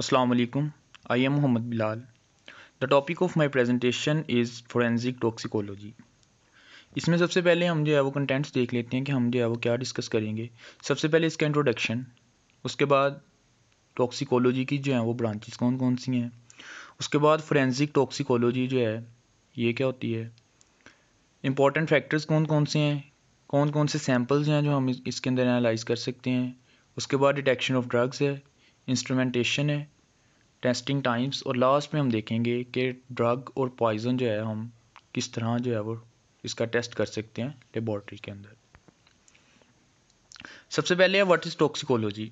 Assalamualaikum. I am Mohammad Bilal the topic of my presentation is forensic toxicology इसमें सबसे पहले हम जो है वो कंटेंट्स देख लेते हैं कि हम जो है वो क्या डिस्कस करेंगे सबसे पहले इसका इंट्रोडक्शन उसके बाद टॉक्सिकोलॉजी की जो है वो ब्रांचेस कौन कौन सी हैं उसके बाद फोरेंसिक टॉक्सिकोलॉजी जो है ये क्या होती है इंपॉर्टेंट फैक्टर्स कौन कौन से हैं कौन कौन से सैम्पल्स हैं जो हम इसके अंदर एनालाइज कर सकते हैं उसके बाद डिटेक्शन ऑफ ड्रग्स है इंस्ट्रूमेंटेशन है टेस्टिंग टाइम्स और लास्ट में हम देखेंगे कि ड्रग और पॉइज़न जो है हम किस तरह जो है वो इसका टेस्ट कर सकते हैं लेबॉर्ट्री के अंदर सबसे पहले है व्हाट इज़ टॉक्सिकोलॉजी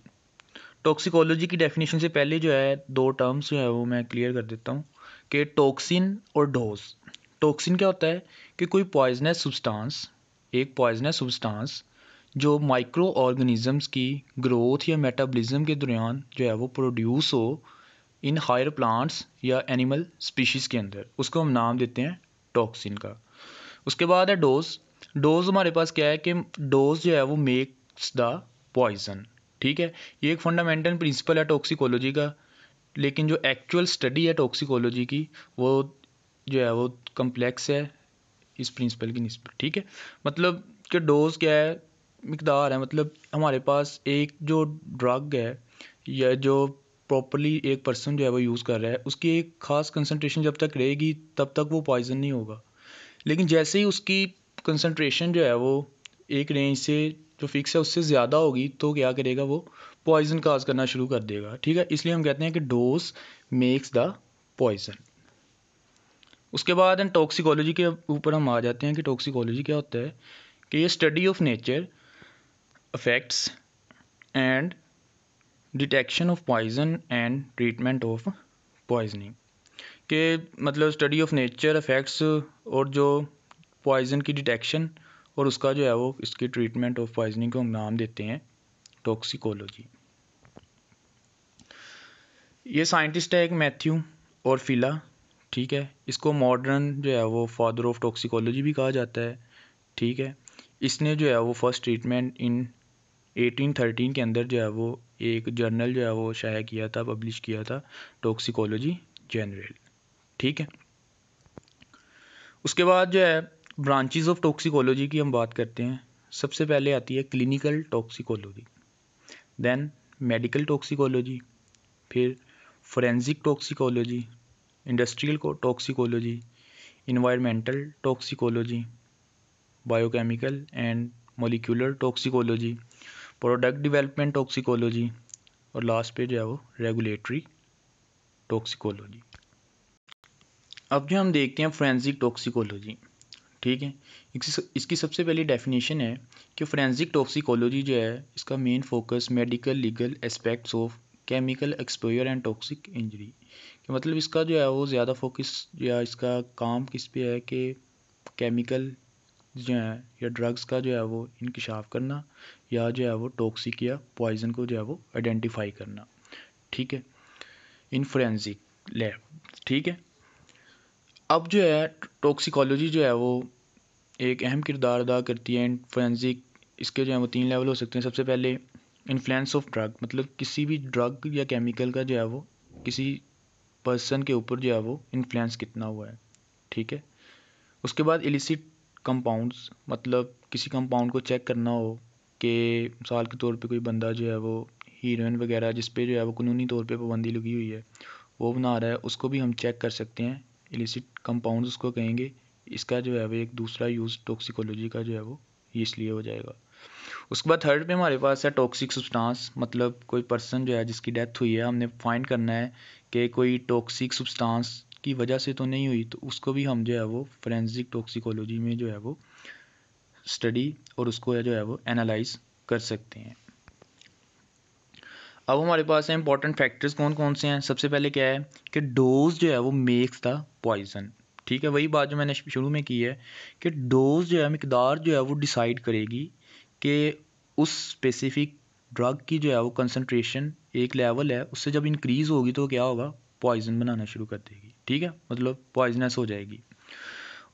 टॉक्सिकोलॉजी की डेफिनेशन से पहले जो है दो टर्म्स जो है वो मैं क्लियर कर देता हूँ कि टॉक्सिन और डोज टॉक्सिन क्या होता है कि कोई पॉइजनस सब्सटेंस एक पॉइजनस सब्सटेंस जो माइक्रो ऑर्गेनिज़म्स की ग्रोथ या मेटाबॉलिज्म के दौरान जो है वो प्रोड्यूस हो इन हायर प्लांट्स या एनिमल स्पीशीज़ के अंदर उसको हम नाम देते हैं टॉक्सिन का उसके बाद है डोज डोज हमारे पास क्या है कि डोज जो है वो मेक्स द पॉइजन ठीक है ये एक फंडामेंटल प्रिंसिपल है टॉक्सिकोलॉजी का लेकिन जो एक्चुअल स्टडी है टॉक्सिकोलॉजी की वो जो है वो कम्प्लेक्स है इस प्रिंसिपल की निस्पत ठीक है मतलब कि डोज क्या है मकदार है मतलब हमारे पास एक जो ड्रग है या जो प्रॉपरली एक पर्सन जो है वो यूज़ कर रहा है उसकी एक ख़ास कंसनट्रेशन जब तक रहेगी तब तक वो पॉइजन नहीं होगा लेकिन जैसे ही उसकी कंसनट्रेशन जो है वो एक रेंज से जो फिक्स है उससे ज़्यादा होगी तो क्या करेगा वो पॉइजन काज करना शुरू कर देगा ठीक है इसलिए हम कहते हैं कि डोज मेक्स द पॉइजन उसके बाद हम टॉक्सिकोलॉजी के ऊपर हम आ जाते हैं कि टॉक्सिकोलॉजी क्या होता है कि ये study of nature effects and detection of poison and treatment of poisoning के मतलब स्टडी ऑफ नेचर इफ़ेक्ट्स और जो पॉइजन की डिटेक्शन और उसका जो है वो इसकी ट्रीटमेंट ऑफ पॉइजनिंग को हम नाम देते हैं टॉक्सिकोलॉजी ये साइंटिस्ट है एक मैथ्यू और फिला ठीक है इसको मॉडर्न जो है वो फादर ऑफ टॉक्सिकोलॉजी भी कहा जाता है ठीक है इसने जो है वो फर्स्ट ट्रीटमेंट इन 1813 के अंदर जो है वो एक जर्नल जो है वो शाया किया था पब्लिश किया था टॉक्सिकोलॉजी जनरल ठीक है उसके बाद जो है ब्रांचेस ऑफ टॉक्सिकोलॉजी की हम बात करते हैं सबसे पहले आती है clinical toxicology then medical toxicology फिर forensic toxicology industrial toxicology environmental toxicology biochemical and molecular toxicology product development toxicology और लास्ट पे जो है वो रेगुलेटरी टॉक्सिकोलॉजी अब जो हम देखते हैं फ्रेंसिक टॉक्सिकोलॉजी ठीक है इसकी सबसे पहली डेफिनेशन है कि फ्रेंसिक टॉक्सिकोलॉजी जो है इसका main focus medical legal aspects of chemical exposure and toxic injury कि मतलब इसका जो है वो ज़्यादा फोकस या इसका काम किस पे है कि केमिकल जो है या ड्रग्स का जो है वो इनकशाफ करना या जो है वो टॉक्सिक या पॉइजन को जो है वो आइडेंटिफाई करना ठीक है इन फोरेंसिक लैब ठीक है अब जो है टॉक्सिकोलॉजी जो है वो एक अहम किरदार अदा करती है फोरेंसिक इसके जो है वो तीन लेवल हो सकते हैं सबसे पहले इन्फ्लुएंस ऑफ ड्रग मतलब किसी भी ड्रग या केमिकल का जो है वो किसी पर्सन के ऊपर जो है वो इन्फ्लुएंस कितना हुआ है ठीक है उसके बाद इलिसिट कंपाउंड्स मतलब किसी कंपाउंड को चेक करना हो कि मिसाल के तौर पे कोई बंदा जो है वो हीरोइन वगैरह जिस पे जो है वो कानूनी तौर पे पाबंदी लगी हुई है वो बना रहा है उसको भी हम चेक कर सकते हैं इलिसिट कंपाउंड उसको कहेंगे इसका जो है वो एक दूसरा यूज़ टॉक्सिकोलॉजी का जो है वो ये इसलिए हो जाएगा उसके बाद थर्ड पे हमारे पास है टॉक्सिक सब्सटेंस मतलब कोई पर्सन जो है जिसकी डेथ हुई है हमने फाइंड करना है कि कोई टॉक्सिक सब्सटेंस की वजह से तो नहीं हुई तो उसको भी हम जो है वो फ्रेंसिक टॉक्सिकोलॉजी में जो है वो स्टडी और उसको जो है वो एनालाइज कर सकते हैं अब हमारे पास है इंपॉर्टेंट फैक्टर्स कौन कौन से हैं सबसे पहले क्या है कि डोज जो है वो मेक्स द पॉइजन ठीक है वही बात जो मैंने शुरू में की है कि डोज जो है मकदार जो है वो डिसाइड करेगी कि उस स्पेसिफिक ड्रग की जो है वो कंसनट्रेशन एक लेवल है उससे जब इंक्रीज़ होगी तो क्या होगा पॉइजन बनाना शुरू कर देगी ठीक है मतलब पॉइजनस हो जाएगी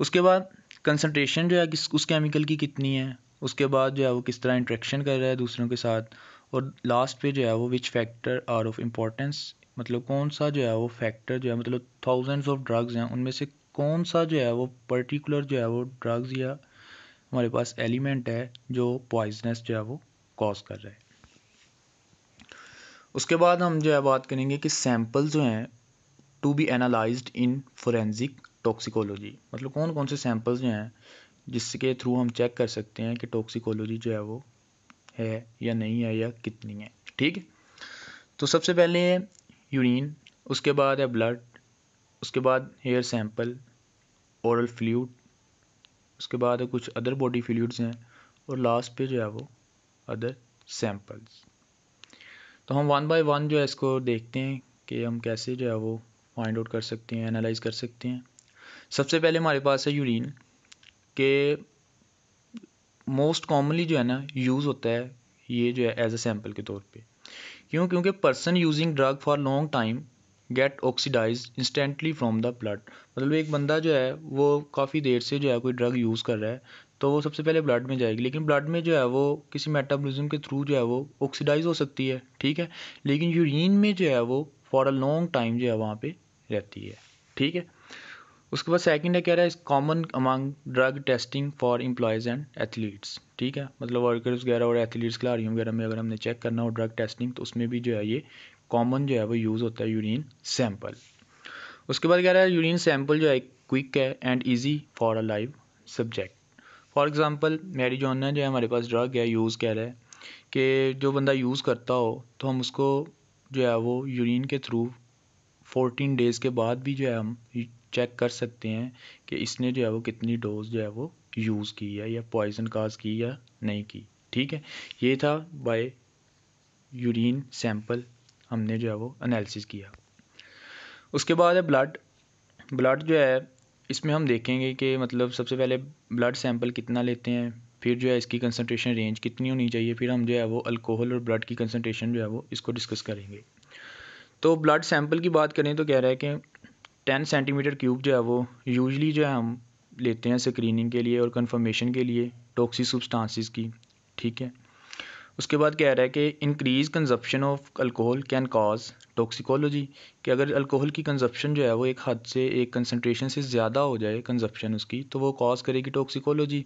उसके बाद कंसनट्रेशन जो है किस उस केमिकल की कितनी है उसके बाद जो है वो किस तरह इंट्रैक्शन कर रहा है दूसरों के साथ और लास्ट पे जो है वो which factor are of importance मतलब कौन सा जो है वो फैक्टर जो है मतलब थाउजेंड्स ऑफ ड्रग्स हैं उनमें से कौन सा जो है वो पर्टिकुलर जो है वो ड्रग्स या हमारे पास एलिमेंट है जो पॉइजनस जो है वो कॉज कर रहा है उसके बाद हम जो है बात करेंगे कि सैम्पल जो हैं to be analyse in forensic toxicology मतलब कौन कौन से सैंपल्स जो हैं जिसके थ्रू हम चेक कर सकते हैं कि टॉक्सिकोलॉजी जो है वो है या नहीं है या कितनी है ठीक है तो सबसे पहले है यूरिन उसके बाद है ब्लड उसके बाद हेयर सैंपल औरल फ्लूड उसके बाद है कुछ अदर बॉडी फ्लूड्स हैं और लास्ट पे जो है वो अदर सैम्पल्स तो हम वन बाय वन जो है इसको देखते हैं कि हम कैसे जो है वो फाइंड आउट कर सकते हैं एनालाइज कर सकते हैं सबसे पहले हमारे पास है यूरिन के मोस्ट कॉमनली जो है ना यूज़ होता है ये जो है एज अ सैम्पल के तौर पे क्यों क्योंकि person using drug for long time get oxidise instantly from the blood मतलब एक बंदा जो है वो काफ़ी देर से जो है कोई ड्रग यूज़ कर रहा है तो वो सबसे पहले ब्लड में जाएगी लेकिन ब्लड में जो है वो किसी मेटाबॉलिज्म के थ्रू जो है वो ऑक्सीडाइज हो सकती है ठीक है लेकिन यूरिन में जो है वो फॉर अ लॉन्ग टाइम जो है वहाँ पर रहती है ठीक है उसके बाद सेकंड है कह रहा है common among drug testing for employees and athletes ठीक है मतलब वर्कर्स वगैरह और एथलीट्स खिलाड़ियों वगैरह में अगर हमने चेक करना हो ड्रग टेस्टिंग तो उसमें भी जो है ये कॉमन जो है वो यूज़ होता है यूरिन सैम्पल उसके बाद कह रहा है यूरिन सैम्पल जो है क्विक है and easy for a live subject for example मेरी जो है हमारे पास ड्रग है यूज़ कह रहा है कि जो बंदा यूज़ करता हो तो हम उसको जो है वो यूरिन के थ्रू 14 डेज़ के बाद भी जो है हम चेक कर सकते हैं कि इसने जो है वो कितनी डोज जो है वो यूज़ की है या पॉइजन काज की या नहीं की ठीक है ये था बाय यूरिन सैंपल हमने जो है वो एनालिसिस किया उसके बाद है ब्लड ब्लड जो है इसमें हम देखेंगे कि मतलब सबसे पहले ब्लड सैंपल कितना लेते हैं फिर जो है इसकी कंसनट्रेशन रेंज कितनी होनी चाहिए फिर हम जो है वो अल्कोहल और ब्लड की कंसनट्रेशन जो है वो इसको डिस्कस करेंगे तो ब्लड सैंपल की बात करें तो कह रहा है कि टेन सेंटीमीटर क्यूब जो है वो यूजली जो है हम लेते हैं स्क्रीनिंग के लिए और कन्फर्मेशन के लिए टॉक्सी सब्सटांसिस की ठीक है उसके बाद कह रहा है कि increase consumption of alcohol can cause toxicology कि अगर अल्कोहल की कंजप्शन जो है वो एक हद से एक कंसनट्रेशन से ज़्यादा हो जाए कंजप्शन उसकी तो वो कॉज करेगी टॉक्सिकोलॉजी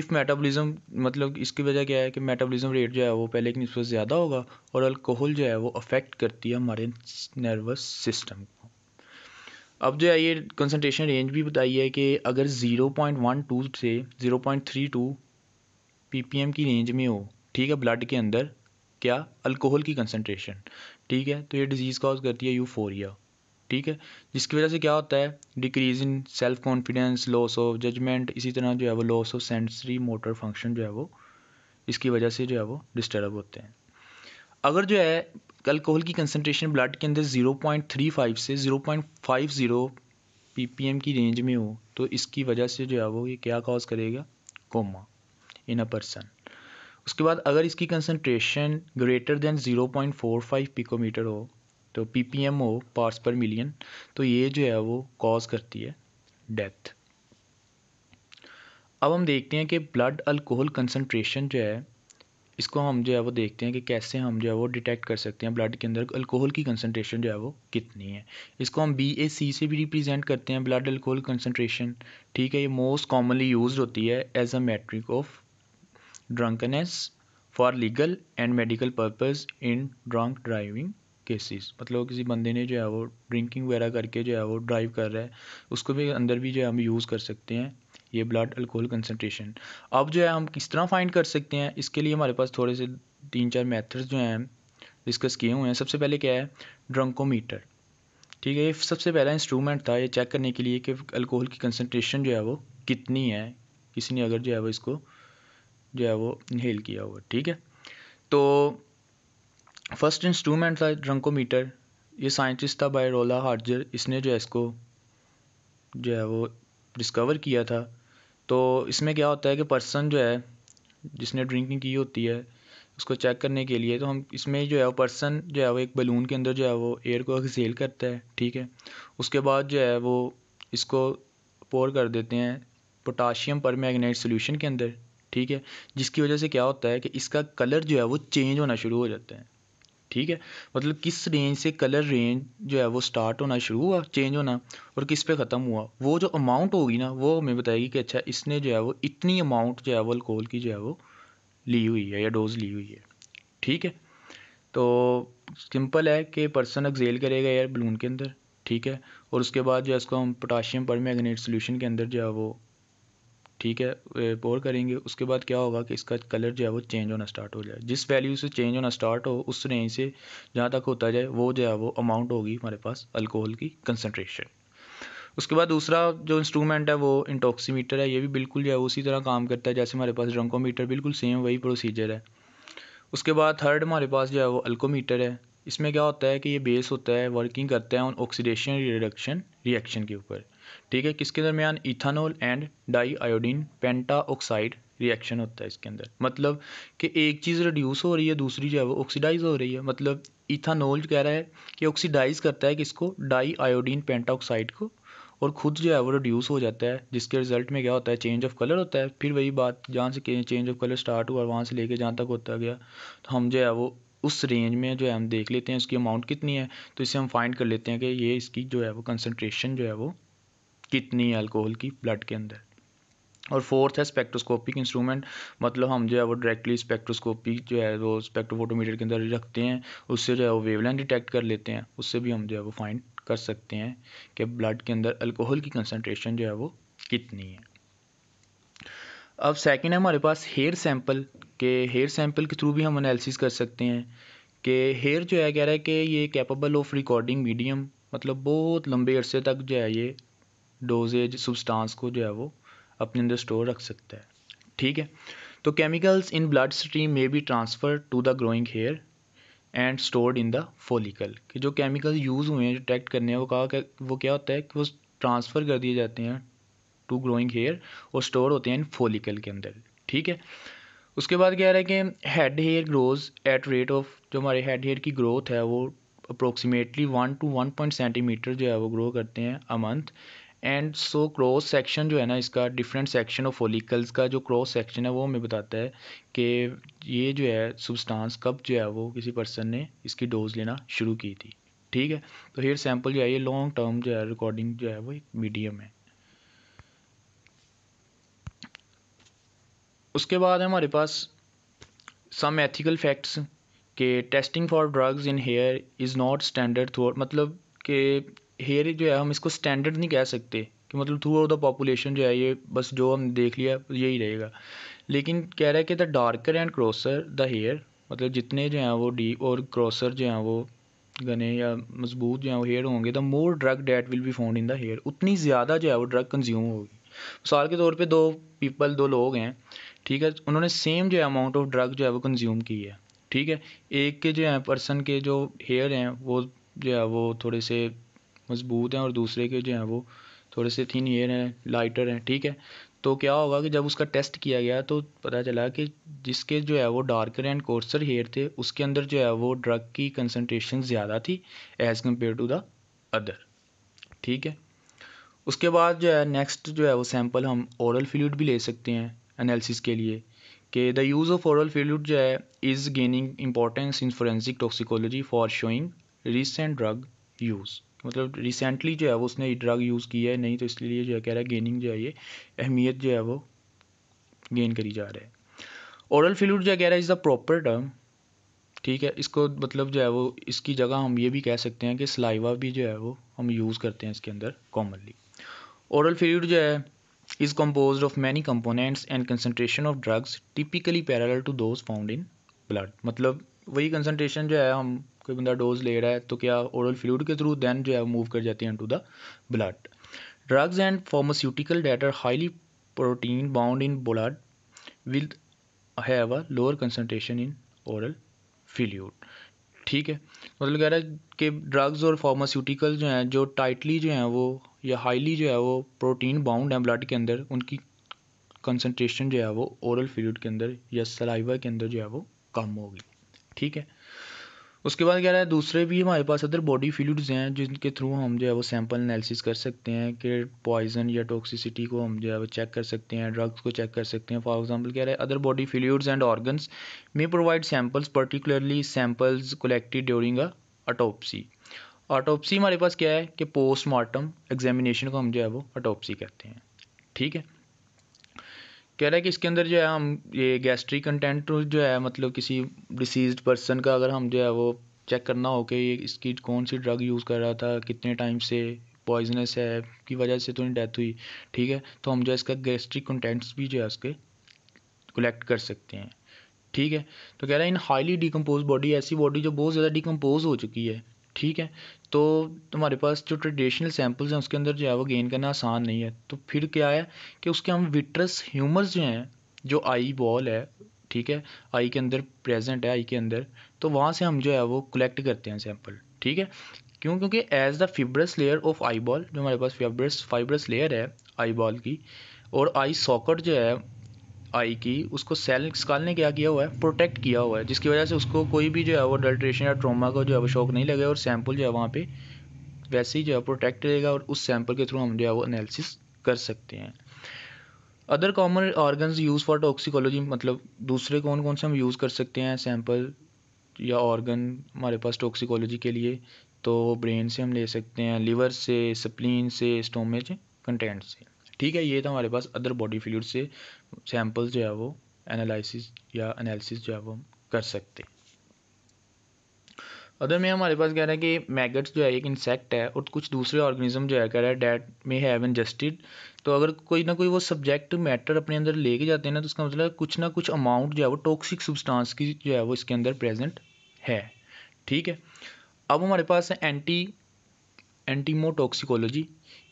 इफ़ मेटाबॉलिज्म मतलब इसकी वजह क्या है कि मेटाबॉलिज्म रेट जो है वो पहले की नस्बत ज़्यादा होगा और अल्कोहल जो है वो अफेक्ट करती है हमारे नर्वस सिस्टम को अब जो है ये कंसनट्रेशन रेंज भी बताई है कि अगर 0.12 से 0.32 ppm की रेंज में हो ठीक है ब्लड के अंदर क्या अल्कोहल की कंसनट्रेशन ठीक है तो ये डिज़ीज़ कॉज करती है यूफोरिया ठीक है जिसकी वजह से क्या होता है decrease in self confidence loss of judgement इसी तरह जो है वो loss of sensory motor function जो है वो इसकी वजह से जो है वो डिस्टर्ब होते हैं अगर जो है अल्कोहल की कंसनट्रेशन ब्लड के अंदर 0.35 से 0.50 ppm की रेंज में हो तो इसकी वजह से जो है वो ये क्या कॉज करेगा कोमा इन अ पर्सन उसके बाद अगर इसकी कंसनट्रेशन ग्रेटर देन 0.45 पिकोमीटर हो तो ppm हो पार्ट्स पर मिलियन तो ये जो है वो कॉज करती है डेथ अब हम देखते हैं कि ब्लड अल्कोहल कंसनट्रेशन जो है इसको हम जो है वो देखते हैं कि कैसे हम जो है वो डिटेक्ट कर सकते हैं ब्लड के अंदर अल्कोहल की कंसनट्रेशन जो है वो कितनी है इसको हम बी ए सी से भी रिप्रेजेंट करते हैं ब्लड अल्कोहल कंसनट्रेशन ठीक है ये मोस्ट कॉमनली यूज होती है as a metric of drunkenness for legal and medical purpose in drunk driving cases मतलब किसी बंदे ने जो है वो ड्रिंकिंग वगैरह करके जो है वो ड्राइव कर रहा है उसको भी अंदर भी जो है हम यूज़ कर सकते हैं ये ब्लड अल्कोहल कंसनट्रेशन अब जो है हम किस तरह फाइंड कर सकते हैं इसके लिए हमारे पास थोड़े से तीन चार मेथड्स जो हैं डिस्कस किए हुए हैं सबसे पहले क्या है ड्रंकोमीटर ठीक है ये सबसे पहला इंस्ट्रूमेंट था ये चेक करने के लिए कि अल्कोहल की कंसनट्रेशन जो है वो कितनी है किसी ने अगर जो है वो इसको जो है वो इनहेल किया हुआ ठीक है तो फर्स्ट इंस्ट्रूमेंट था ड्रंकोमीटर ये साइंटिस्ट था बायरोला हार्जर इसने जो है इसको जो है वो डिस्कवर किया था तो इसमें क्या होता है कि पर्सन जो है जिसने ड्रिंकिंग की होती है उसको चेक करने के लिए तो हम इसमें जो है वो पर्सन जो है वो एक बलून के अंदर जो है वो एयर को एक्सेल करता है ठीक है उसके बाद जो है वो इसको पोर कर देते हैं पोटाशियम पर मैगनेट के अंदर ठीक है जिसकी वजह से क्या होता है कि इसका कलर जो है वो चेंज होना शुरू हो जाता है ठीक है मतलब किस रेंज से कलर रेंज जो है वो स्टार्ट होना शुरू हुआ चेंज होना और किस पे ख़त्म हुआ वो जो अमाउंट होगी ना वो हमें बताएगी कि अच्छा इसने जो है वो इतनी अमाउंट जो है वो अल्कोहल की जो है वो ली हुई है या डोज ली हुई है ठीक है तो सिंपल है कि पर्सन एक्जेल करेगा एयर बलून के अंदर ठीक है और उसके बाद जो है इसको हम पोटाशियम परमेगनेट सोल्यूशन के अंदर जो है वो ठीक है पोर करेंगे उसके बाद क्या होगा कि इसका कलर जो है वो चेंज होना स्टार्ट हो जाए जिस वैल्यू से चेंज होना स्टार्ट हो उस रेंज से जहाँ तक होता जाए वो जो है वो अमाउंट होगी हमारे पास अल्कोहल की कंसनट्रेशन उसके बाद दूसरा जो इंस्ट्रूमेंट है वो इंटॉक्सीमीटर है ये भी बिल्कुल जो है उसी तरह काम करता है जैसे हमारे पास ड्रंकोमीटर बिल्कुल सेम वही प्रोसीजर है उसके बाद थर्ड हमारे पास जो है वो अल्कोमीटर है इसमें क्या होता है कि ये बेस होता है वर्किंग करता है ऑन ऑक्सीडेशन रिडक्शन रिएक्शन के ऊपर ठीक है किसके दरमियान ethanol and di iodine penta oxide reaction होता है इसके अंदर मतलब कि एक चीज़ रिड्यूस हो रही है दूसरी जो है वो ऑक्सीडाइज हो रही है मतलब इथानोल कह रहा है कि ऑक्सीडाइज करता है किसको डाई आयोडीन पेंटा ऑक्साइड को और खुद जो है वो रिड्यूस हो जाता है जिसके रिजल्ट में क्या होता है चेंज ऑफ कलर होता है फिर वही बात जहाँ से चेंज ऑफ कलर स्टार्ट हुआ वहाँ से लेके जहाँ तक होता गया तो हम जो है वो उस रेंज में जो है हम देख लेते हैं उसकी अमाउंट कितनी है तो इसे हम फाइंड कर लेते हैं कि ये इसकी जो है वो कंसनट्रेशन जो है वो कितनी अल्कोहल की ब्लड के अंदर और फोर्थ है स्पेक्ट्रोस्कोपिक इंस्ट्रूमेंट मतलब हम जो है वो डायरेक्टली स्पेक्ट्रोस्कोपी जो है वो स्पेक्ट्रोफोटोमीटर के अंदर रखते हैं उससे जो है वो वेवलेंथ डिटेक्ट कर लेते हैं उससे भी हम जो है वो फाइंड कर सकते हैं कि ब्लड के अंदर अल्कोहल की कंसनट्रेशन जो है वो कितनी है अब सेकेंड है हमारे पास हेयर सैंपल के हेयर सैंपल के थ्रू भी हम एनालिसिस कर सकते हैं कि हेयर जो है कह रहा है कि ये कैपेबल ऑफ रिकॉर्डिंग मीडियम मतलब बहुत लंबे अरसे तक जो है ये डोजेज सब्सटेंस को जो है वो अपने अंदर स्टोर रख सकता है ठीक है तो केमिकल्स इन ब्लड स्ट्रीम में भी transfer to the growing hair and stored in the follicle कि जो केमिकल यूज़ हुए हैं जो करने हैं वो कहा वो क्या होता है कि वो ट्रांसफ़र कर दिए जाते हैं टू ग्रोइंग हेयर और स्टोर होते हैं इन फोलिकल के अंदर ठीक है उसके बाद कह रहा है कि head hair grows at rate of जो हमारे हेड हेयर की ग्रोथ है वो approximately one to one point centimetre जो है वो ग्रो करते हैं a month and so cross section जो है ना इसका डिफरेंट सेक्शन ऑफ फोलिकल्स का जो क्रॉस सेक्शन है वो हमें बताता है कि ये जो है सब्सटेंस कब जो है वो किसी पर्सन ने इसकी डोज लेना शुरू की थी ठीक है तो हेयर सैम्पल जो है ये लॉन्ग टर्म जो है रिकॉर्डिंग जो है वो एक मीडियम है उसके बाद हमारे पास सम एथिकल फैक्ट्स के testing for drugs in hair is not standard through मतलब कि हेयर जो है हम इसको स्टैंडर्ड नहीं कह सकते कि मतलब थ्रू आउट द पॉपुलेशन जो है ये बस जो हम देख लिया यही रहेगा लेकिन कह रहा है कि the darker and coarser the hair मतलब जितने जो हैं वो डी और क्रॉसर जो हैं वो घने या मजबूत जो हैं वो हेयर होंगे the more drug that will be found in the hair उतनी ज़्यादा जो है वो ड्रग कंज्यूम होगी मिसाल के तौर पे दो पीपल दो लोग हैं ठीक है उन्होंने सेम जो है अमाउंट ऑफ ड्रग जो है वो कंज्यूम की है ठीक है एक के जो है पर्सन के जो हेयर हैं वो जो है वो थोड़े से मज़बूत हैं और दूसरे के जो हैं वो थोड़े से थिन एयर हैं लाइटर हैं ठीक है तो क्या होगा कि जब उसका टेस्ट किया गया तो पता चला कि जिसके जो है वो डार्कर एंड कोर्सर हेयर थे उसके अंदर जो है वो ड्रग की कंसनट्रेशन ज़्यादा थी as compare to the other ठीक है उसके बाद जो है नेक्स्ट जो है वो सैम्पल हम औरल फ्लूड भी ले सकते हैं एनालिसिस के लिए कि the use of oral fluid जो है is gaining importance in forensic toxicology for showing recent drug use मतलब रिसेंटली जो है वो उसने ड्रग यूज़ किया है नहीं तो इसलिए जो है कह रहा है गेनिंग जो है ये अहमियत जो है वो गेन करी जा रहा है औरल फ्लूड जो कह रहा है इज़ द प्रॉपर टर्म ठीक है इसको मतलब जो है वो इसकी जगह हम ये भी कह सकते हैं कि सलाइवा भी जो है वो हम यूज़ करते हैं इसके अंदर कॉमनली औरल फ्लूड जो है is compose of many components and concentration of drugs typically parallel to those found in blood मतलब वही कंसनट्रेशन जो है हम कोई बंदा डोज ले रहा है तो क्या ओरल फ्लूड के थ्रू दैन जो है मूव कर जाती है to the blood drugs and pharmaceutical that are highly protein bound in blood will have a lower concentration in oral fluid ठीक है मतलब कह रहा है कि ड्रग्स और फार्मास्यूटिकल जो हैं जो टाइटली जो हैं वो या हाईली जो है वो प्रोटीन बाउंड हैं ब्लड के अंदर उनकी कंसनट्रेशन जो है वो ओरल फ्लूड के अंदर या सलाइवा के अंदर जो है वो कम होगी ठीक है उसके बाद कह रहा है दूसरे भी हमारे पास अदर बॉडी फ्लूड्स हैं जिनके थ्रू हम जो है वो सैम्पल एनालिसिस कर सकते हैं कि पॉइजन या टॉक्सिसिटी को हम जो है वो चेक कर सकते हैं ड्रग्स को चेक कर सकते हैं फॉर एग्जांपल कह रहा है other body fluids and organs may provide samples particularly samples collected during a autopsy हमारे पास क्या है कि पोस्टमार्टम एग्जामिनेशन को हम जो है वो अटोपसी कहते हैं ठीक है कह रहा है कि इसके अंदर जो है हम ये गैस्ट्रिक कंटेंट जो है मतलब किसी डिसीज पर्सन का अगर हम जो है वो चेक करना हो कि ये इसकी कौन सी ड्रग यूज़ कर रहा था कितने टाइम से पॉइजनस है की वजह से तो नहीं डेथ हुई ठीक है तो हम जो है इसका गैस्ट्रिक कंटेंट्स भी जो है उसके कलेक्ट कर सकते हैं ठीक है तो कह रहा है इन हाईली डिकम्पोज बॉडी ऐसी बॉडी जो बहुत ज़्यादा डिकम्पोज हो चुकी है ठीक है तो तुम्हारे पास जो ट्रेडिशनल सैंपल्स हैं उसके अंदर जो है वो गेन करना आसान नहीं है तो फिर क्या है कि उसके हम विट्रस ह्यूमर्स जो हैं जो आई बॉल है ठीक है आई के अंदर प्रेजेंट है आई के अंदर तो वहाँ से हम जो है वो कलेक्ट करते हैं सैम्पल ठीक है क्यों क्योंकि as the fibrous layer of eyeball जो हमारे पास फिब्रस फाइब्रस लेयर है आई बॉल की और आई सॉकेट जो है आई की उसको सेल स्काल ने क्या किया हुआ है प्रोटेक्ट किया हुआ है जिसकी वजह से उसको कोई भी जो है वो अडल्ट्रेशन या ट्रोमा का जो है वो शौक नहीं लगे और सैम्पल जो है वहाँ पे वैसे ही जो है प्रोटेक्ट रहेगा और उस सैम्पल के थ्रू हम जो है वो एनालिसिस कर सकते हैं other common organs use for toxicology मतलब दूसरे कौन कौन से हम यूज़ कर सकते हैं सैम्पल या ऑर्गन हमारे पास टॉक्सिकोलॉजी के लिए तो ब्रेन से हम ले सकते हैं लीवर से स्प्लीन से स्टोमेज कंटेंट से ठीक है ये था तो हमारे पास अदर बॉडी फ्लूड से सैम्पल्स जो है वो एनालिसिस या एनालिसिस जो है वो हम कर सकते अदर में हमारे पास कह रहा है कि मैगट्स जो है एक इंसेक्ट है और कुछ दूसरे ऑर्गेनिज्म जो है कह रहा है डैट मे हैव इनजस्टिड तो अगर कोई ना कोई वो सब्जेक्ट मैटर अपने अंदर लेके जाते हैं ना तो उसका मतलब कुछ ना कुछ अमाउंट जो है वो टॉक्सिक सब्सटेंस की जो है वो इसके अंदर प्रेजेंट है ठीक है अब हमारे पास है एंटी एंटीमोटॉक्सिकोलॉजी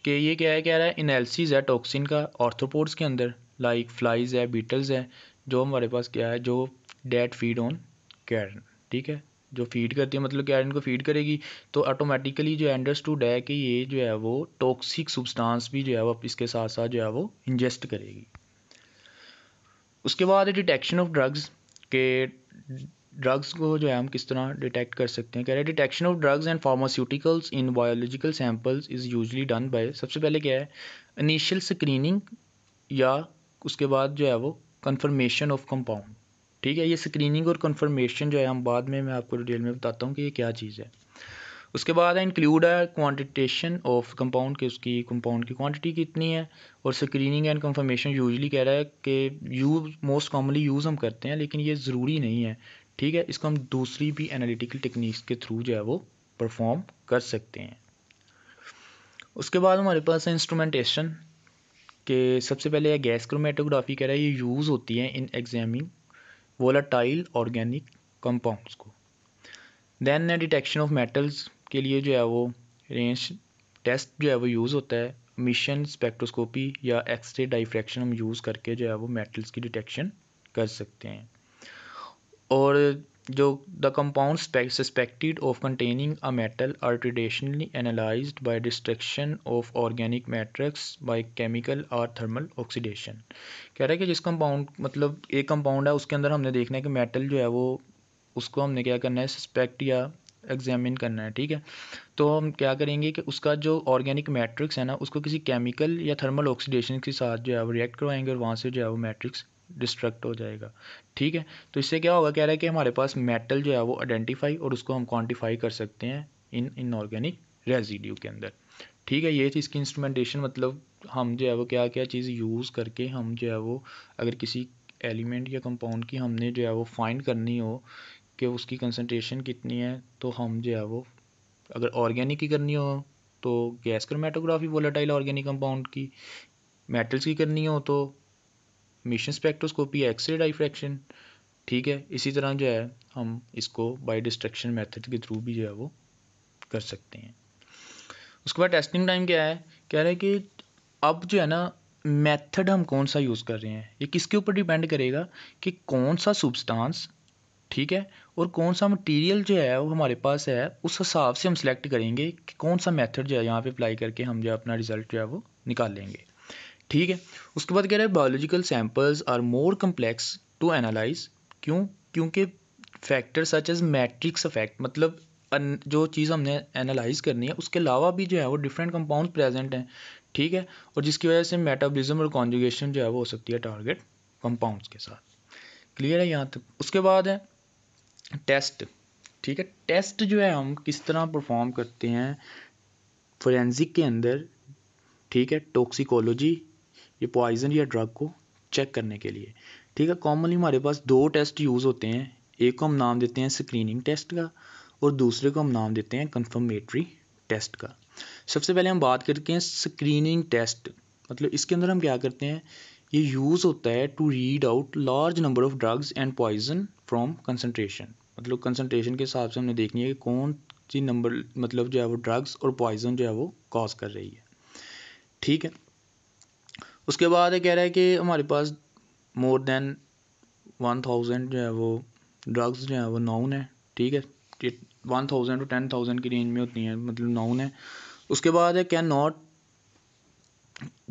कि ये क्या है कह रहा है इनएलसीज है टॉक्सिन का ऑर्थोपोड्स के अंदर लाइक फ्लाइज है बीटल्स है जो हमारे पास क्या है जो डेट फीड ऑन कैरन ठीक है जो फीड करती है मतलब कैरन को फीड करेगी तो ऑटोमेटिकली जो अंडरस्टूड है कि ये जो है वो टॉक्सिक सब्सटेंस भी जो है वो इसके साथ साथ जो है वो इंजेस्ट करेगी उसके बाद डिटेक्शन ऑफ ड्रग्स के ड्रग्स को जो है हम किस तरह डिटेक्ट कर सकते हैं कह रहे हैं detection of drugs and pharmaceuticals in biological samples is usually done by सबसे पहले क्या है इनिशियल स्क्रीनिंग या उसके बाद जो है वो कन्फर्मेशन ऑफ कंपाउंड ठीक है ये स्क्रीनिंग और कन्फर्मेशन जो है हम बाद में मैं आपको डिटेल में बताता हूँ कि ये क्या चीज़ है उसके बाद है इंक्लूड है क्वांटिटेशन ऑफ कंपाउंड के उसकी कंपाउंड की क्वांटिटी कितनी है और स्क्रीनिंग एंड कंफर्मेशन यूजली कह रहा है कि यूज मोस्ट कॉमनली यूज़ हम करते हैं लेकिन ये ज़रूरी नहीं है ठीक है इसको हम दूसरी भी एनालिटिकल टेक्निक्स के थ्रू जो है वो परफॉर्म कर सकते हैं उसके बाद हमारे पास है इंस्ट्रूमेंटेशन के सबसे पहले यह गैस क्रोमेटोग्राफी कह रहा है ये यूज़ होती है in examining volatile organic compounds को देन डिटेक्शन ऑफ मेटल्स के लिए जो है वो रेंज टेस्ट जो है वो यूज़ होता है मिशन स्पेक्ट्रोस्कोपी या एक्सरे डाइफ्रैक्शन हम यूज़ करके जो है वो मेटल्स की डिटेक्शन कर सकते हैं और जो, the compound suspected of containing a metal are traditionally analyse by destruction of organic matrix by chemical और थर्मल ऑक्सीडेशन कह रहा है कि जिस कंपाउंड मतलब एक कंपाउंड है उसके अंदर हमने देखना है कि मेटल जो है वो उसको हमने क्या करना है सस्पेक्ट या एग्जामिन करना है ठीक है तो हम क्या करेंगे कि उसका जो ऑर्गेनिक मैट्रिक्स है ना उसको किसी केमिकल या थर्मल ऑक्सीडेशन के साथ जो है वो रिएक्ट करवाएंगे और वहाँ से जो है वो मैट्रिक्स डिस्ट्रक्ट हो जाएगा ठीक है तो इससे क्या होगा कह रहा है कि हमारे पास मेटल जो है वो आइडेंटिफाई और उसको हम क्वान्टिफाई कर सकते हैं इन इनऑर्गेनिक रेजिड्यू के अंदर ठीक है ये थी इसकी इंस्ट्रूमेंटेशन मतलब हम जो है वो क्या क्या चीज़ यूज़ करके हम जो है वो अगर किसी एलिमेंट या कंपाउंड की हमने जो है वो फाइंड करनी हो कि उसकी कंसनट्रेशन कितनी है तो हम जो है वो अगर ऑर्गेनिक तो की करनी हो तो gas chromatography volatile organic compound की मेटल्स की करनी हो तो मिशन स्पेक्ट्रोस्कोपी है एक्सरे डाइफ्रैक्शन ठीक है इसी तरह जो है हम इसको बाई डिस्ट्रक्शन मेथड के थ्रू भी जो है वो कर सकते हैं उसके बाद टेस्टिंग टाइम क्या है कह रहे हैं कि अब जो है ना मेथड हम कौन सा यूज़ कर रहे हैं ये किसके ऊपर डिपेंड करेगा कि कौन सा सुबस्टांस ठीक है और कौन सा मटेरियल जो है वो हमारे पास है उस हिसाब से हम सिलेक्ट करेंगे कि कौन सा मेथड जो है यहाँ पे अप्लाई करके हम जो अपना रिजल्ट जो है वो निकाल लेंगे ठीक है उसके बाद कह रहे हैं biological samples are more complex to analyse क्यों क्योंकि factor such as matrix effect मतलब जो चीज़ हमने एनालाइज करनी है उसके अलावा भी जो है वो डिफरेंट कंपाउंड प्रेजेंट हैं ठीक है और जिसकी वजह से मेटाबॉलिज्म और कॉन्जुगेशन जो है वो हो सकती है टारगेट कंपाउंड्स के साथ क्लियर है यहाँ तक उसके बाद है टेस्ट ठीक है टेस्ट जो है हम किस तरह परफॉर्म करते हैं फोरेंसिक के अंदर ठीक है टोक्सिकोलॉजी ये पॉइज़न या ड्रग को चेक करने के लिए ठीक है कॉमनली हमारे पास दो टेस्ट यूज़ होते हैं एक को हम नाम देते हैं स्क्रीनिंग टेस्ट का और दूसरे को हम नाम देते हैं कन्फर्मेटरी टेस्ट का सबसे पहले हम बात करते हैं स्क्रीनिंग टेस्ट मतलब इसके अंदर हम क्या करते हैं ये यूज़ होता है to read out large number of drugs and poison from concentration मतलब कंसनट्रेशन के हिसाब से हमने देखनी है कि कौन सी नंबर मतलब जो है वो ड्रग्स और पॉइजन जो है वो कॉज कर रही है ठीक है उसके बाद कह रहा है कि हमारे पास मोर देन वन थाउजेंड जो है वो ड्रग्स जो है वो नाउन है ठीक है one thousand to ten thousand की रेंज में होती हैं मतलब नाउन है उसके बाद है कैन नॉट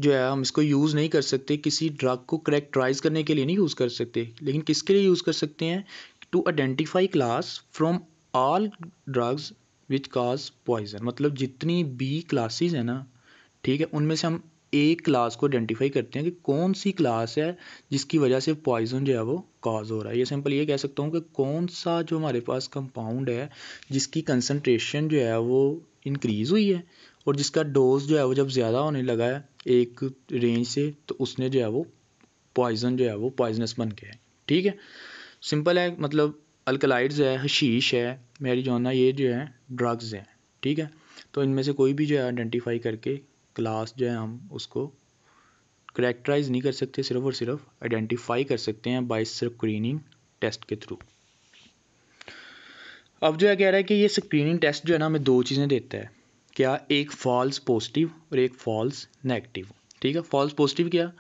जो है हम इसको यूज़ नहीं कर सकते किसी ड्रग को करेक्टराइज करने के लिए नहीं यूज़ कर सकते लेकिन किसके लिए यूज़ कर सकते हैं to identify class from all drugs which cause poison मतलब जितनी बी क्लासेस हैं ना ठीक है उनमें से हम एक क्लास को आइडेंटिफाई करते हैं कि कौन सी क्लास है जिसकी वजह से पॉइजन जो है वो कॉज हो रहा है ये सिंपल ये कह सकता हूँ कि कौन सा जो हमारे पास कंपाउंड है जिसकी कंसनट्रेशन जो है वो इंक्रीज़ हुई है और जिसका डोज जो है वो जब ज़्यादा होने लगा है एक रेंज से तो उसने जो है वो पॉइजन जो है वो पॉइजनस बन गया है ठीक है सिंपल है मतलब अल्कलाइड्स है हशीश है मेरी जो ये जो है ड्रग्स हैं ठीक है तो इनमें से कोई भी जो है आइडेंटिफाई करके क्लास जो है हम उसको करेक्टराइज नहीं कर सकते सिर्फ और सिर्फ आइडेंटिफाई कर सकते हैं बाई स्क्रीनिंग टेस्ट के थ्रू अब जो है कह रहा है कि ये स्क्रीनिंग टेस्ट जो है ना हमें दो चीज़ें देता है क्या एक फॉल्स पॉजिटिव और एक फॉल्स नेगेटिव ठीक है फॉल्स पॉजिटिव क्या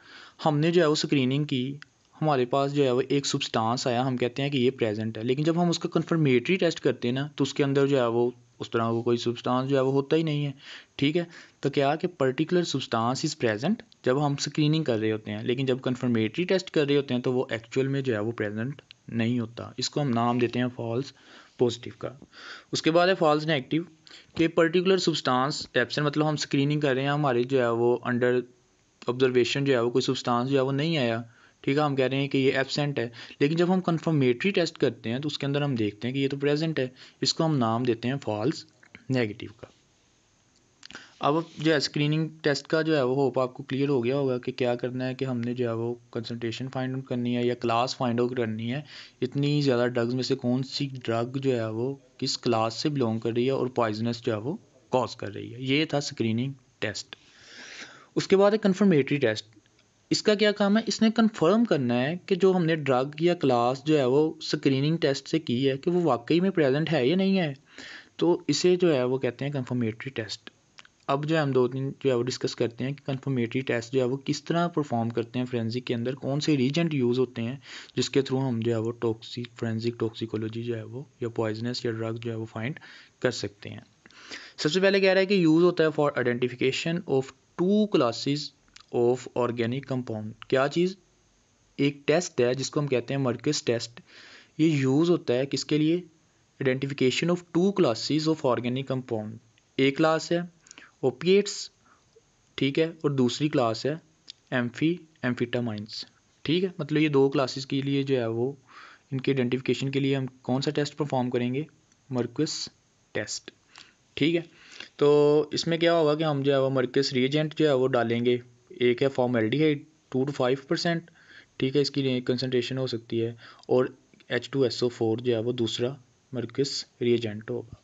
हमने जो है वो स्क्रीनिंग की हमारे पास जो है वो एक सब्सटेंस आया हम कहते हैं कि ये प्रेजेंट है लेकिन जब हम उसका कन्फर्मेटरी टेस्ट करते हैं ना तो उसके अंदर जो है वो उस तरह का कोई सब्सटेंस जो है वो होता ही नहीं है ठीक है तो क्या कि पर्टिकुलर सब्सटेंस इज़ प्रेजेंट जब हम स्क्रीनिंग कर रहे होते हैं लेकिन जब कन्फर्मेटरी टेस्ट कर रहे होते हैं तो वो एक्चुअल में जो है वो प्रेजेंट नहीं होता इसको हम नाम देते हैं फॉल्स पॉजिटिव का उसके बाद है फॉल्स नेगेटिव कि पर्टिकुलर सब्सटेंस एबसेंट मतलब हम स्क्रीनिंग कर रहे हैं हमारे जो है वो अंडर ऑब्जर्वेशन जो है वो कोई सब्सटेंस जो है वो नहीं आया ठीक है हम कह रहे हैं कि ये एबसेंट है लेकिन जब हम कन्फर्मेटरी टेस्ट करते हैं तो उसके अंदर हम देखते हैं कि ये तो प्रेजेंट है इसको हम नाम देते हैं फॉल्स नेगेटिव का अब जो है स्क्रीनिंग टेस्ट का जो है वो होप आपको क्लियर हो गया होगा कि क्या करना है कि हमने जो है वो कंसनट्रेशन फाइंड आउट करनी है या क्लास फाइंड आउट करनी है इतनी ज़्यादा ड्रग्स में से कौन सी ड्रग जो है वो किस क्लास से बिलोंग कर रही है और पॉइजनस जो है वो कॉज कर रही है ये था स्क्रीनिंग टेस्ट उसके बाद है कन्फर्मेटरी टेस्ट इसका क्या काम है इसने कंफर्म करना है कि जो हमने ड्रग या क्लास जो है वो स्क्रीनिंग टेस्ट से की है कि वो वाकई में प्रेजेंट है या नहीं है तो इसे जो है वो कहते हैं कंफर्मेटरी टेस्ट अब जो है हम दो तीन जो है वो डिस्कस करते हैं कि कंफर्मेटरी टेस्ट जो है वो किस तरह परफॉर्म करते हैं फ्रेंजिक के अंदर कौन से रीजेंट यूज़ होते हैं जिसके थ्रू हम जो है वो टॉक्सी फ्रेंजिक टॉक्सिकोलॉजी जो है वो या पॉइजनस या ड्रग जो है वो फाइंड कर सकते हैं सबसे पहले कह रहा है कि यूज़ होता है for identification of two classes of organic compound क्या चीज़ एक टेस्ट है जिसको हम कहते हैं मर्कस टेस्ट ये यूज़ होता है किसके लिए identification of two classes of organic compound एक क्लास है ओपिएट्स ठीक है और दूसरी क्लास है एम्फी एम्फीटामाइंस ठीक है मतलब ये दो क्लासेस के लिए जो है वो इनके आइडेंटिफिकेशन के लिए हम कौन सा टेस्ट परफॉर्म करेंगे मर्कस टेस्ट ठीक है तो इसमें क्या होगा कि हम जो है वो मर्कस रिएजेंट जो है वो डालेंगे एक है formaldehyde two to five percent ठीक है इसकी कंसनट्रेशन हो सकती है और H two S O four जो है वो दूसरा मर्कस रिएजेंट होगा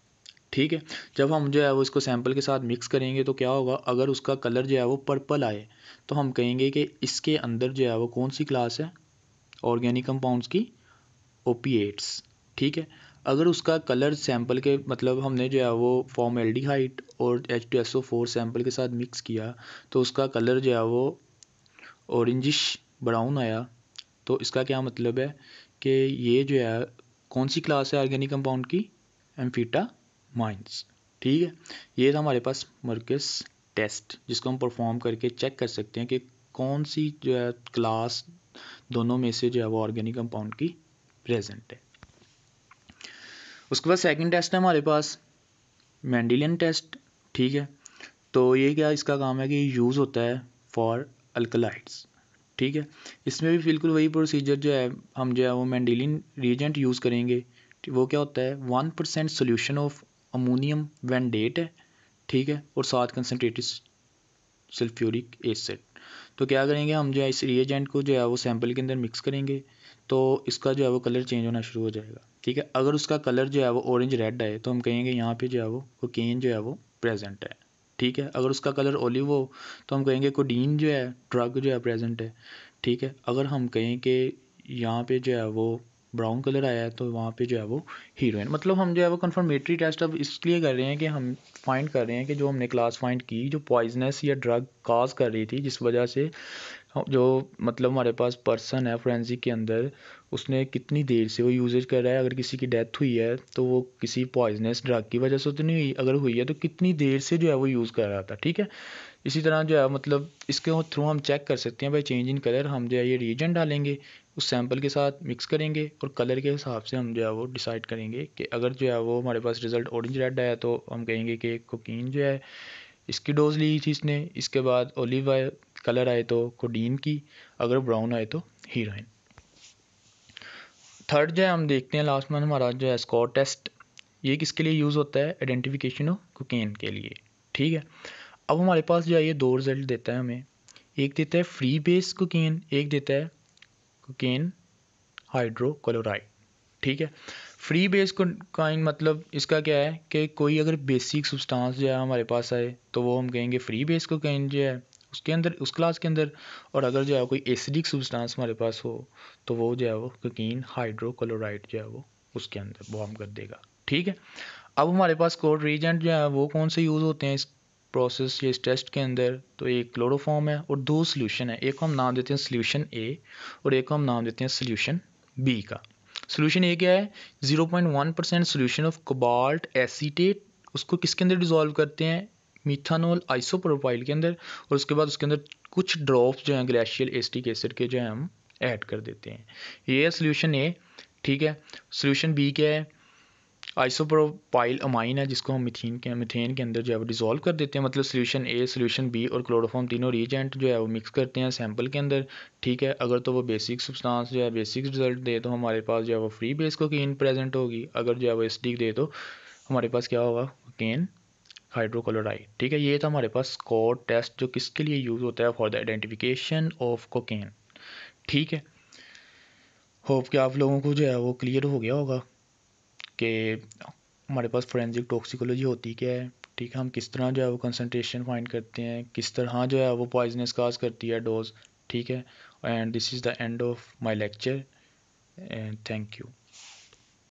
ठीक है जब हम जो है वो इसको सैंपल के साथ मिक्स करेंगे तो क्या होगा अगर उसका कलर जो है वो पर्पल आए तो हम कहेंगे कि इसके अंदर जो है वो कौन सी क्लास है ऑर्गेनिक कंपाउंड्स की ओपीएट्स ठीक है अगर उसका कलर सैम्पल के मतलब हमने जो है वो फॉर्म एल डी हाइट और H two S O four sample के साथ मिक्स किया तो उसका कलर जो है वो औरजिश ब्राउन आया तो इसका क्या मतलब है कि ये जो है कौन सी क्लास है ऑर्गेनिक कंपाउंड की एम्फीटा माइंस ठीक है ये था हमारे पास मर्कस टेस्ट जिसको हम परफॉर्म करके चेक कर सकते हैं कि कौन सी जो है क्लास दोनों में से जो है वो ऑर्गेनिक कंपाउंड की प्रेजेंट है उसके बाद सेकंड टेस्ट है हमारे पास मैंडिलियन टेस्ट ठीक है तो ये क्या इसका काम है कि यूज़ होता है फॉर अल्कलाइड्स ठीक है इसमें भी बिल्कुल वही प्रोसीजर जो है हम जो है वो मैंडिलिन रिएजेंट यूज़ करेंगे वो क्या होता है one percent solution of ammonium vanadate है ठीक है और साथ कंसनट्रेटिस सल्फ्यूरिक एसिड तो क्या करेंगे हम जो है इस रिएजेंट को जो है वो सैंपल के अंदर मिक्स करेंगे तो इसका जो है वो कलर चेंज होना शुरू हो जाएगा ठीक है अगर उसका कलर जो है वो ऑरेंज रेड है तो हम कहेंगे यहाँ पे जो है वो कोकेन जो है वो प्रेजेंट है ठीक है अगर उसका कलर ओलिव हो तो हम कहेंगे कोडीन जो है ड्रग जो है प्रेजेंट है ठीक है अगर हम कहें कि यहाँ पे जो है वो ब्राउन कलर आया है तो वहाँ पे जो है वो हीरोइन मतलब हम जो है वो कन्फर्मेटरी टेस्ट अब इसलिए कर रहे हैं कि हम फाइंड कर रहे हैं कि जो हमने क्लास फाइंड की जो पॉइजनस या ड्रग काज कर रही थी जिस वजह से हाँ, जो मतलब हमारे पास पर्सन है फ्रेंसिक के अंदर उसने कितनी देर से वो यूजेज कर रहा है अगर किसी की डेथ हुई है तो वो किसी पॉइजनस ड्रग की वजह से तो नहीं हुई अगर हुई है तो कितनी देर से जो है वो यूज़ कर रहा था ठीक है इसी तरह जो है मतलब इसके थ्रू हम चेक कर सकते हैं भाई चेंज इन कलर हम जो है ये रिएजेंट डालेंगे उस सैम्पल के साथ मिक्स करेंगे और कलर के हिसाब से हम जो है वो डिसाइड करेंगे कि अगर जो है वो हमारे पास रिजल्ट ऑरेंज रेड आया तो हम कहेंगे कि कोकिन जो है इसकी डोज ली थी इसने इसके बाद ओलिव ऑयल कलर आए तो कोडीन की अगर ब्राउन आए तो हीरोइन थर्ड जो है हम देखते हैं लास्ट में हमारा जो है स्कोर टेस्ट ये किसके लिए यूज़ होता है आइडेंटिफिकेशन ऑफ कोकेन के लिए ठीक है अब हमारे पास जो है ये दो रिजल्ट देता है हमें एक देता है फ्री बेस कोकेन एक देता है कोकेन हाइड्रोक्लोराइड ठीक है फ्री बेस काइन मतलब इसका क्या है कि कोई अगर बेसिक सब्सटेंस जो है हमारे पास आए तो वो हम कहेंगे फ्री बेस कोकेन जो है उसके अंदर उस क्लास के अंदर और अगर जो है कोई एसिडिक सब्सटेंस हमारे पास हो तो वो जो है वो ककीन हाइड्रोक्लोराइड जो है वो उसके अंदर बॉम कर देगा ठीक है अब हमारे पास कोड रीजेंट जो है वो कौन से यूज़ होते हैं इस प्रोसेस या इस टेस्ट के अंदर तो एक क्लोरोफॉर्म है और दो सोल्यूशन है एक को हम नाम देते हैं सोल्यूशन ए और एक को हम नाम देते हैं सोल्यूशन बी का सोल्यूशन ए क्या है 0.1 percent solution of cobalt acetate उसको किसके अंदर डिजोल्व करते हैं मीथानोल आइसोप्रोपाइल के अंदर और उसके बाद उसके अंदर कुछ ड्रॉप्स जो हैं ग्लेशियल एस्टिक एसिड के जो है हम ऐड कर देते हैं ये है सोल्यूशन ए ठीक है सोल्यूशन बी क्या है आइसोप्रोपाइल अमाइन है जिसको हम मिथेन के मिथेन के अंदर जो है वो डिजोल्व कर देते हैं मतलब सोल्यूशन ए सोल्यूशन बी और क्लोरोफॉम तीनों रीजेंट जो है वो मिक्स करते हैं सैंपल के अंदर ठीक है अगर तो वो बेसिक सब्सटेंस जो है बेसिक रिजल्ट दे तो हमारे पास जो है वो फ्री बेस को कैन प्रेजेंट होगी अगर जो है वो एसडिक दे तो हमारे पास क्या होगा केन हाइड्रोक्लोराइड ठीक है ये था हमारे पास स्कॉट टेस्ट जो किसके लिए यूज़ होता है for the identification of cocaine ठीक है होप कि आप लोगों को जो है वो क्लियर हो गया होगा कि हमारे पास फोरेंसिक टॉक्सिकोलॉजी होती क्या है ठीक है हम किस तरह जो है वो कंसनट्रेशन फाइंड करते हैं किस तरह जो है वो पॉइजनस काज करती है डोज ठीक है and this is the end of my lecture and thank you